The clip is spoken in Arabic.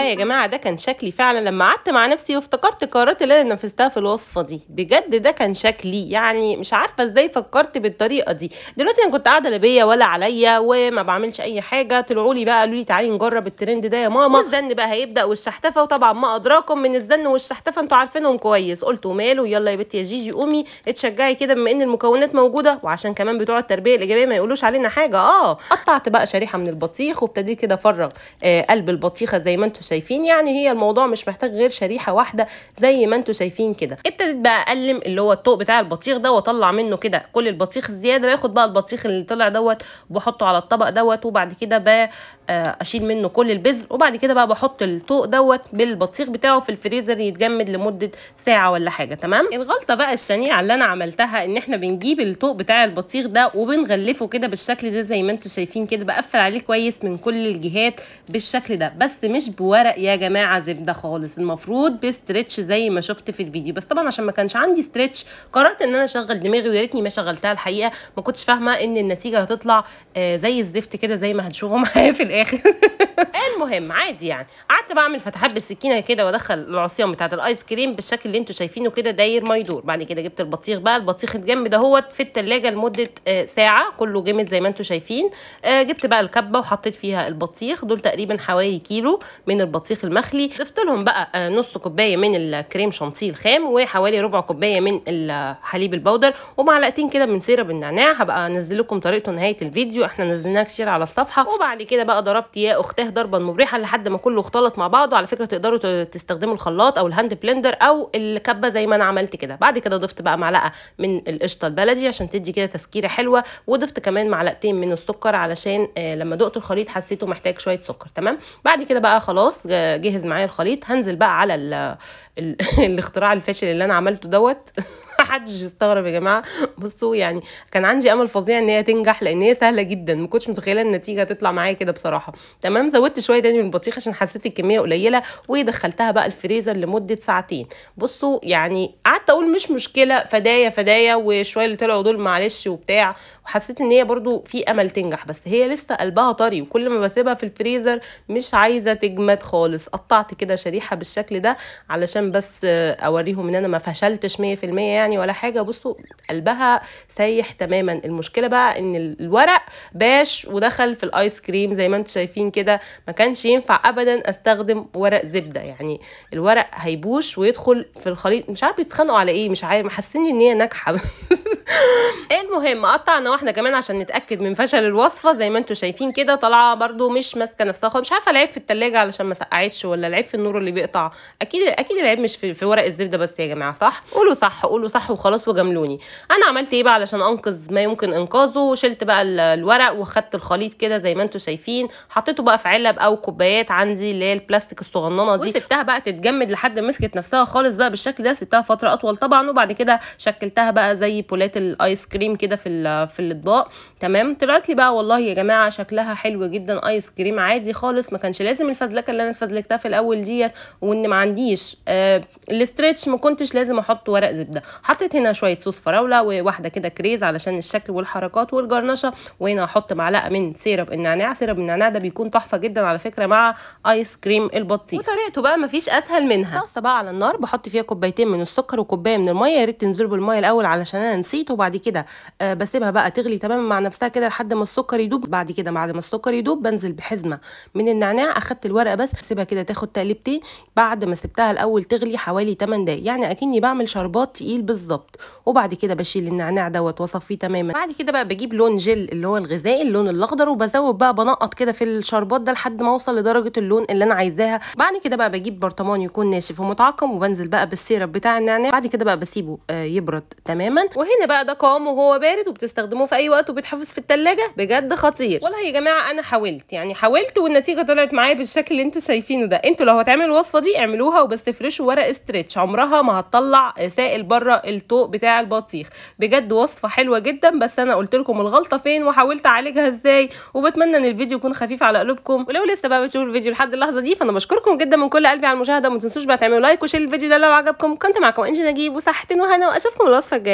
بقى يا جماعه ده كان شكلي فعلا لما قعدت مع نفسي وافتكرت القرارات اللي انا نفذتها في الوصفه دي بجد ده كان شكلي يعني مش عارفه ازاي فكرت بالطريقه دي دلوقتي انا كنت قاعده لا بيا ولا عليا وما بعملش اي حاجه طلعوا لي بقى قالوا لي تعالي نجرب الترند ده يا ماما الزن بقى هيبدا والشحتفه وطبعا ما ادراكم من الزن والشحتفه انتوا عارفينهم كويس قلت وماله يلا يا بنتي يا جيجي قومي اتشجعي كده بما ان المكونات موجوده وعشان كمان بتوع التربيه الايجابيه ما يقولوش علينا حاجه اه قطعت بقى شريحه من البطيخ وابتديت كده افرغ آه قلب البطيخه زي ما انتوا شايفين يعني هي الموضوع مش محتاج غير شريحه واحده زي ما انتم شايفين كده ابتديت بقى اقلم اللي هو الطوق بتاع البطيخ ده واطلع منه كده كل البطيخ الزياده باخد بقى البطيخ اللي طلع دوت وبحطه على الطبق دوت وبعد كده آه، اشيل منه كل البذر وبعد كده بقى بحط الطوق دوت بالبطيخ بتاعه في الفريزر يتجمد لمده ساعه ولا حاجه تمام الغلطه بقى الشنيعه اللي انا عملتها ان احنا بنجيب الطوق بتاع البطيخ ده وبنغلفه كده بالشكل ده زي ما انتم شايفين كده بقفل عليه كويس من كل الجهات بالشكل ده بس مش بواقي الورق يا جماعه زبده خالص المفروض بستريتش زي ما شفت في الفيديو بس طبعا عشان ما كانش عندي ستريتش قررت ان انا اشغل دماغي ويا ريتني ما شغلتها الحقيقه ما كنتش فاهمه ان النتيجه هتطلع آه، زي الزفت كده زي ما هنشوفه معايا في الاخر المهم عادي يعني قعدت بعمل فتحات بالسكينه كده وادخل العصيان بتاعت الايس كريم بالشكل اللي انتم شايفينه كده داير ما يدور بعد كده جبت البطيخ بقى البطيخ اتجمد اهوت في الثلاجه لمده آه، ساعه كله جمد زي ما انتم شايفين آه، جبت بقى الكبه وحطيت فيها البطيخ دول تقريبا حوالي كيلو من من البطيخ المخلي ضفت لهم بقى آه، نص كوبايه من الكريم شانتيه الخام وحوالي ربع كوبايه من الحليب البودر ومعلقتين كده من سيرب النعناع هبقى انزل لكم طريقته نهايه الفيديو احنا نزلناها كتير على الصفحه وبعد كده بقى ضربت يا اختاه ضربه مريحه لحد ما كله اختلط مع بعضه على فكره تقدروا تستخدموا الخلاط او الهاند بلندر او الكبه زي ما انا عملت كده بعد كده ضفت بقى معلقه من القشطه البلدي عشان تدي كده تسكيره حلوه وضفت كمان معلقتين من السكر علشان آه، لما دقت الخليط حسيته محتاج شويه سكر تمام بعد كده بقى خلاص خلاص جهز معايا الخليط هنزل بقى على الاختراع الفاشل اللي انا عملته دوت محدش يستغرب يا جماعه بصوا يعني كان عندي امل فظيع ان هي تنجح لان هي سهله جدا ما كنتش متخيله النتيجه تطلع معايا كده بصراحه تمام زودت شويه تاني من البطيخ عشان حسيت الكميه قليله ودخلتها بقى الفريزر لمده ساعتين بصوا يعني قعدت اقول مش مشكله فدايا فدايا وشويه اللي طلعوا دول معلش وبتاع وحسيت ان هي برده في امل تنجح بس هي لسه قلبها طري وكل ما بسيبها في الفريزر مش عايزه تجمد خالص قطعت كده شريحه بالشكل ده علشان بس اوريهم ان انا ما فشلتش 100% يعني ولا حاجه بصوا قلبها سايح تماما المشكله بقى ان الورق باش ودخل في الايس كريم زي ما انتم شايفين كده ما كانش ينفع ابدا استخدم ورق زبده يعني الورق هيبوش ويدخل في الخليط مش عارف بيتخانقوا على ايه مش عارف محسني ان هي ناجحه إيه المهم قطعنا واحنا كمان عشان نتاكد من فشل الوصفه زي ما انتم شايفين كده طالعه برده مش ماسكه نفسها خالص مش عارفه العيب في التلاجة علشان ما سقعتش ولا العيب في النور اللي بيقطع اكيد اكيد العيب مش في, في ورق الزبده بس يا جماعه صح قولوا صح قولوا صح وخلاص وجاملوني انا عملت ايه بقى علشان انقذ ما يمكن انقاذه شلت بقى الورق وخدت الخليط كده زي ما انتم شايفين حطيته بقى في علب او كوبايات عندي اللي هي البلاستيك الصغننه دي وسبتها بقى تتجمد لحد ما مسكت نفسها خالص بقى بالشكل ده سبتها فتره اطول طبعا وبعد كده شكلتها بقى زي بولات الايس كريم كده في في الاطباق تمام طلعت لي بقى والله يا جماعه شكلها حلو جدا ايس كريم عادي خالص ما كانش لازم الفزلكه اللي انا اتفزلكتها في الاول ديت وان ما عنديش آه الاسترتش ما كنتش لازم احط ورق زبده حطيت هنا شويه صوص فراوله وواحده كده كريز علشان الشكل والحركات والجرنشه وهنا احط معلقه من سيرب النعناع سيرب النعناع ده بيكون تحفه جدا على فكره مع ايس كريم البطيخ وطريقته بقى ما فيش اسهل منها طاسه بقى على النار بحط فيها كوبايتين من السكر وكوبايه من الميه يا ريت تنزلوا بالميه الاول علشان انا نسيت بسيطه وبعد كده آه، بسيبها بقى تغلي تماما مع نفسها كده لحد ما السكر يدوب بعد كده بعد ما السكر يدوب بنزل بحزمه من النعناع اخدت الورقه بس سيبها كده تاخد تقلبتين بعد ما سبتها الاول تغلي حوالي 8 دقايق يعني اكني بعمل شربات تقيل بالظبط وبعد كده بشيل النعناع دوت واصفيه تماما بعد كده بقى بجيب لون جل اللي هو الغذائي اللون الاخضر وبزود بقى بنقط كده في الشربات ده لحد ما اوصل لدرجه اللون اللي انا عايزاها بعد كده بقى بجيب برطمان يكون ناشف ومتعقم وبنزل بقى بالسيرب بتاع النعناع بعد كده بقى بسيبه آه، يبرد تماما وهنا بقى ده قوام وهو بارد وبتستخدموه في اي وقت وبيتحفظ في التلاجة بجد خطير والله يا جماعه انا حاولت يعني حاولت والنتيجه طلعت معايا بالشكل اللي انتوا شايفينه ده انتوا لو هتعملوا الوصفه دي اعملوها وبس تفرشوا ورق استرتش عمرها ما هتطلع سائل بره الطوق بتاع البطيخ بجد وصفه حلوه جدا بس انا قلت لكم الغلطه فين وحاولت اعالجها ازاي وبتمنى ان الفيديو يكون خفيف على قلوبكم ولو لسه بقى بتشوفوا الفيديو لحد اللحظه دي فانا بشكركم جدا من كل قلبي على المشاهده وما تنسوش بقى تعملوا لايك وشير الفيديو ده لو عجبكم كنت معاكم انجي نجيب وصحتين وهنا واشوفكم الوصفه الجايه